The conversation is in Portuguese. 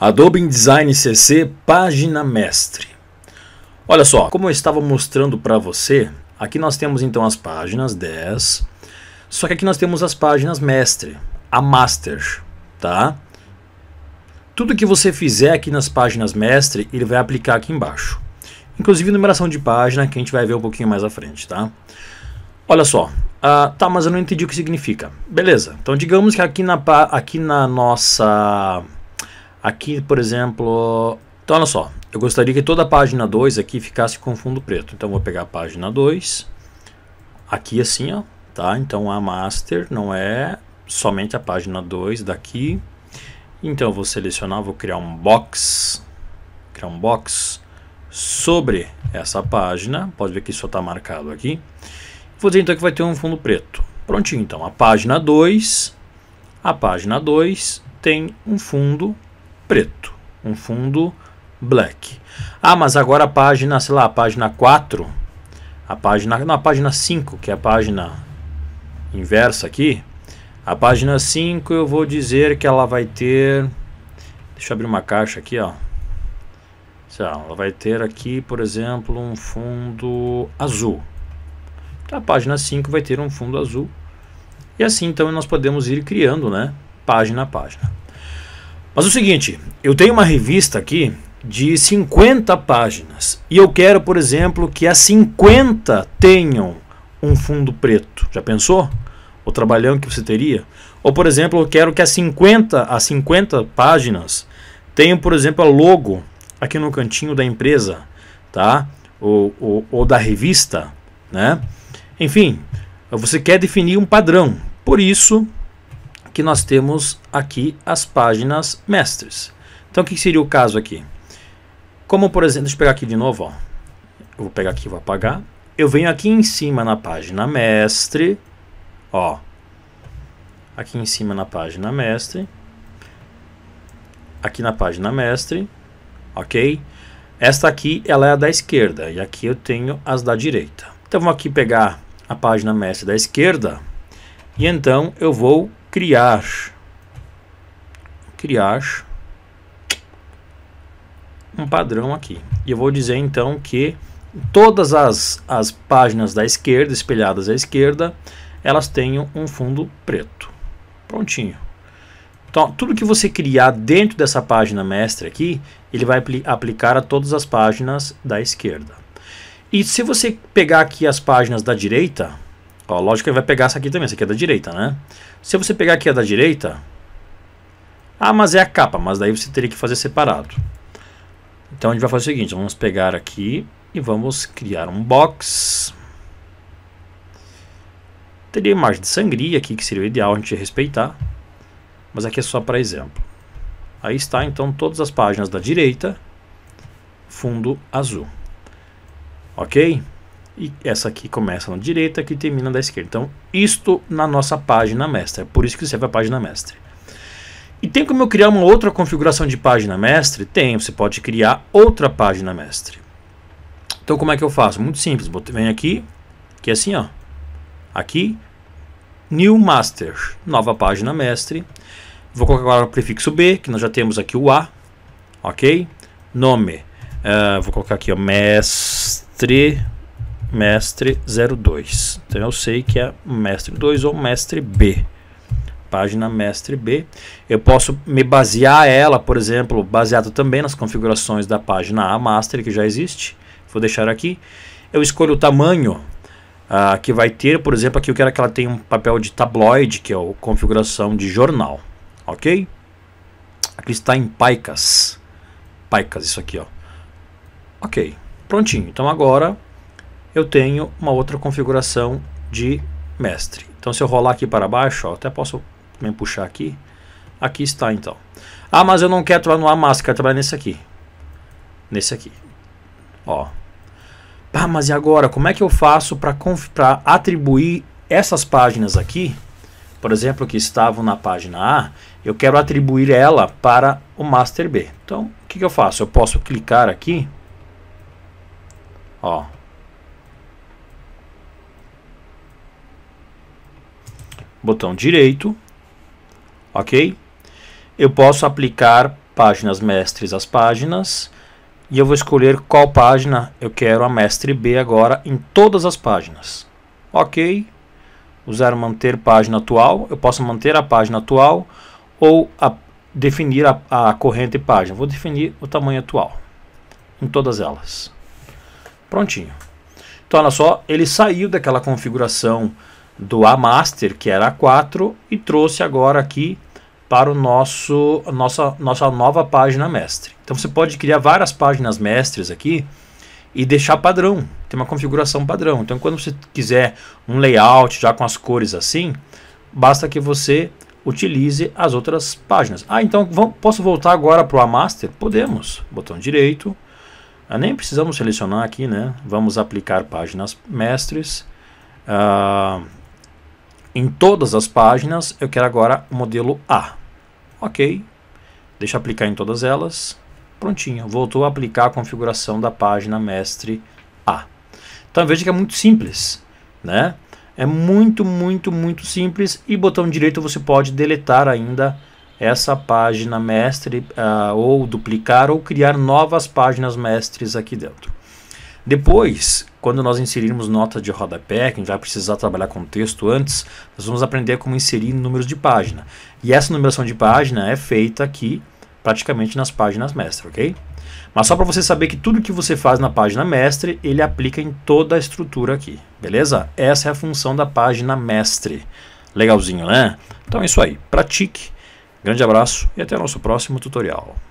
Adobe InDesign CC Página Mestre. Olha só, como eu estava mostrando para você, aqui nós temos então as páginas 10, só que aqui nós temos as páginas mestre, a master, tá? Tudo que você fizer aqui nas páginas mestre, ele vai aplicar aqui embaixo. Inclusive numeração de página, que a gente vai ver um pouquinho mais à frente, tá? Olha só, ah, tá, mas eu não entendi o que significa. Beleza, então digamos que aqui na, aqui na nossa Aqui, por exemplo, então olha só, eu gostaria que toda a página 2 aqui ficasse com fundo preto. Então vou pegar a página 2, aqui assim, ó, tá? Então a master não é somente a página 2 daqui. Então vou selecionar, vou criar um box, criar um box sobre essa página. Pode ver que só está marcado aqui. Vou dizer então que vai ter um fundo preto. Prontinho, então a página 2, a página 2 tem um fundo preto preto, um fundo black. Ah, mas agora a página, sei lá, a página 4, a página, na página 5, que é a página inversa aqui, a página 5 eu vou dizer que ela vai ter Deixa eu abrir uma caixa aqui, ó. Ela vai ter aqui, por exemplo, um fundo azul. Então, a página 5 vai ter um fundo azul. E assim, então, nós podemos ir criando, né? Página a página. Mas é o seguinte, eu tenho uma revista aqui de 50 páginas e eu quero, por exemplo, que as 50 tenham um fundo preto. Já pensou? O trabalhão que você teria? Ou, por exemplo, eu quero que as 50, as 50 páginas tenham, por exemplo, a logo aqui no cantinho da empresa, tá? Ou, ou, ou da revista, né? Enfim, você quer definir um padrão. Por isso, que nós temos aqui as páginas mestres. Então, o que seria o caso aqui? Como, por exemplo, deixa eu pegar aqui de novo, ó. Eu vou pegar aqui, vou apagar. Eu venho aqui em cima na página mestre, ó. Aqui em cima na página mestre. Aqui na página mestre, ok? Esta aqui, ela é a da esquerda e aqui eu tenho as da direita. Então, vamos aqui pegar a página mestre da esquerda e então eu vou criar criar um padrão aqui. E eu vou dizer então que todas as, as páginas da esquerda, espelhadas à esquerda, elas tenham um fundo preto. Prontinho. Então, tudo que você criar dentro dessa página mestre aqui, ele vai apl aplicar a todas as páginas da esquerda. E se você pegar aqui as páginas da direita, Ó, lógico que ele vai pegar essa aqui também, essa aqui é da direita, né? Se você pegar aqui a da direita... Ah, mas é a capa, mas daí você teria que fazer separado. Então a gente vai fazer o seguinte, vamos pegar aqui e vamos criar um box. Teria imagem de sangria aqui, que seria o ideal a gente respeitar. Mas aqui é só para exemplo. Aí está então todas as páginas da direita, fundo azul. Ok? e essa aqui começa na direita que termina da esquerda. Então, isto na nossa página mestre, é por isso que serve a página mestre. E tem como eu criar uma outra configuração de página mestre? Tem, você pode criar outra página mestre. Então, como é que eu faço? Muito simples, vem aqui, que é assim, ó. Aqui, New Master, nova página mestre. Vou colocar agora o prefixo B, que nós já temos aqui o A, ok? Nome, uh, vou colocar aqui, ó, mestre mestre 02. Então eu sei que é mestre 2 ou mestre B. Página mestre B. Eu posso me basear ela, por exemplo, baseado também nas configurações da página A master que já existe. Vou deixar aqui. Eu escolho o tamanho ah, que vai ter, por exemplo, aqui eu quero que ela tenha um papel de tabloide, que é a configuração de jornal, ok? Aqui está em paicas, paicas isso aqui, ó. Ok, prontinho. Então agora eu tenho uma outra configuração de mestre. Então se eu rolar aqui para baixo, ó, até posso me puxar aqui. Aqui está então. Ah, mas eu não quero trabalhar no A massa, quero trabalhar nesse aqui. Nesse aqui. Ó. Ah, mas e agora? Como é que eu faço para atribuir essas páginas aqui? Por exemplo, que estavam na página A, eu quero atribuir ela para o master B. Então, o que, que eu faço? Eu posso clicar aqui. Ó, botão direito, ok? Eu posso aplicar páginas mestres às páginas e eu vou escolher qual página eu quero a mestre B agora em todas as páginas. Ok, usar manter página atual, eu posso manter a página atual ou a, definir a, a corrente página. Vou definir o tamanho atual em todas elas. Prontinho. Então, olha só, ele saiu daquela configuração do A-Master, que era A4, e trouxe agora aqui para o nosso nossa, nossa nova página mestre. Então você pode criar várias páginas mestres aqui e deixar padrão, tem uma configuração padrão. Então quando você quiser um layout já com as cores assim, basta que você utilize as outras páginas. Ah, então vamos, posso voltar agora para o a master Podemos. Botão direito. Ah, nem precisamos selecionar aqui, né? Vamos aplicar páginas mestres. Ah, em todas as páginas, eu quero agora o modelo A. Ok, deixa aplicar em todas elas. Prontinho, voltou a aplicar a configuração da página mestre A. Então veja que é muito simples, né? É muito, muito, muito simples e botão direito você pode deletar ainda essa página mestre uh, ou duplicar ou criar novas páginas mestres aqui dentro. Depois, quando nós inserirmos notas de rodapé, que a gente vai precisar trabalhar com texto antes, nós vamos aprender como inserir números de página. E essa numeração de página é feita aqui, praticamente nas páginas mestre, ok? Mas só para você saber que tudo que você faz na página mestre, ele aplica em toda a estrutura aqui, beleza? Essa é a função da página mestre. Legalzinho, né? Então é isso aí, pratique. Grande abraço e até o nosso próximo tutorial.